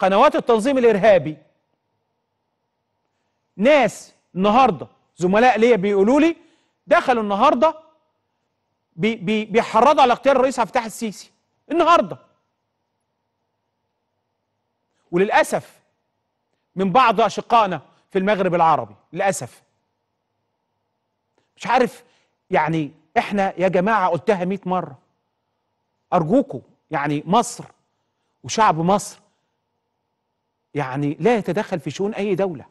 قنوات التنظيم الارهابي ناس النهارده زملاء ليا بيقولوا لي دخلوا النهارده بي بي بيحرضوا على اغتيال الرئيس عبد الفتاح السيسي النهارده وللاسف من بعض اشقائنا في المغرب العربي للاسف مش عارف يعني احنا يا جماعه قلتها 100 مره ارجوكم يعني مصر وشعب مصر يعني لا يتدخل في شؤون أي دولة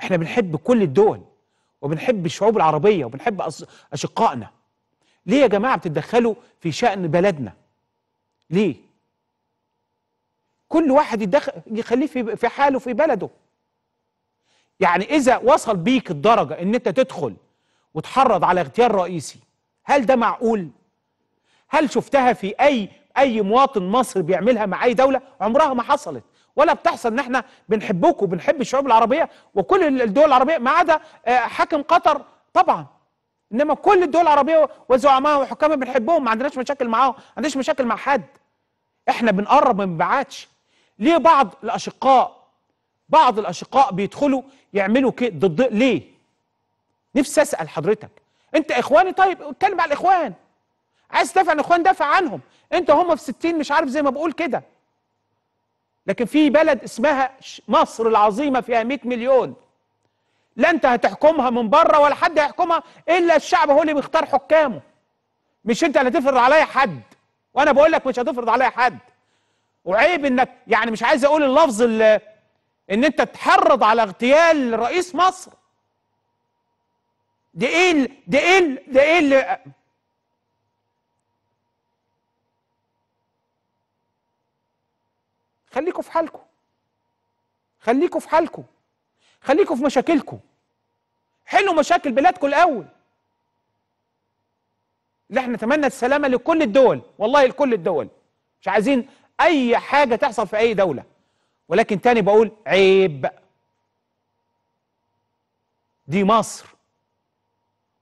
احنا بنحب كل الدول وبنحب الشعوب العربية وبنحب أشقائنا ليه يا جماعة بتتدخلوا في شأن بلدنا ليه كل واحد يدخل يخليه في, في حاله في بلده يعني إذا وصل بيك الدرجة إن أنت تدخل وتحرض على اغتيال رئيسي هل ده معقول؟ هل شفتها في أي أي مواطن مصري بيعملها مع أي دولة؟ عمرها ما حصلت ولا بتحصل ان احنا بنحبكم وبنحب الشعوب العربيه وكل الدول العربيه ما عدا آه، حاكم قطر طبعا انما كل الدول العربيه وزعمائها وحكامها بنحبهم ما عندناش مشاكل معاهم ما عندناش مشاكل مع حد احنا بنقرب ما بنبعدش ليه بعض الاشقاء بعض الاشقاء بيدخلوا يعملوا كده ضد ليه نفسي اسال حضرتك انت اخواني طيب اتكلم على الاخوان عايز تدافع عن الاخوان دافع عنهم انت هم في 60 مش عارف زي ما بقول كده لكن في بلد اسمها مصر العظيمة فيها 100 مليون لا انت هتحكمها من بره ولا حد هيحكمها الا الشعب هو اللي بيختار حكامه مش انت اللي هتفرض عليا حد وانا بقول لك مش هتفرض عليا حد وعيب انك يعني مش عايز اقول اللفظ اللي ان انت تحرض على اغتيال رئيس مصر ده ايه ده ايه ده ايه خليكم في حالكم خليكم في حالكم خليكم في مشاكلكم حلوا مشاكل بلادكم الاول اللي احنا نتمنى السلامه لكل الدول والله لكل الدول مش عايزين اي حاجه تحصل في اي دوله ولكن تاني بقول عيب دي مصر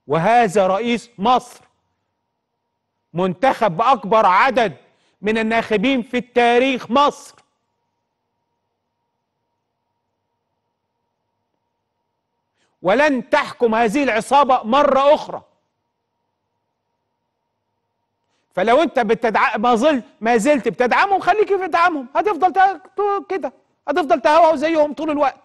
وهذا رئيس مصر منتخب باكبر عدد من الناخبين في التاريخ مصر ولن تحكم هذه العصابة مرة أخرى فلو أنت بتدع... ما, زل... ما زلت بتدعمهم خليك في دعمهم هتفضل كده هتفضل تهوهو زيهم طول الوقت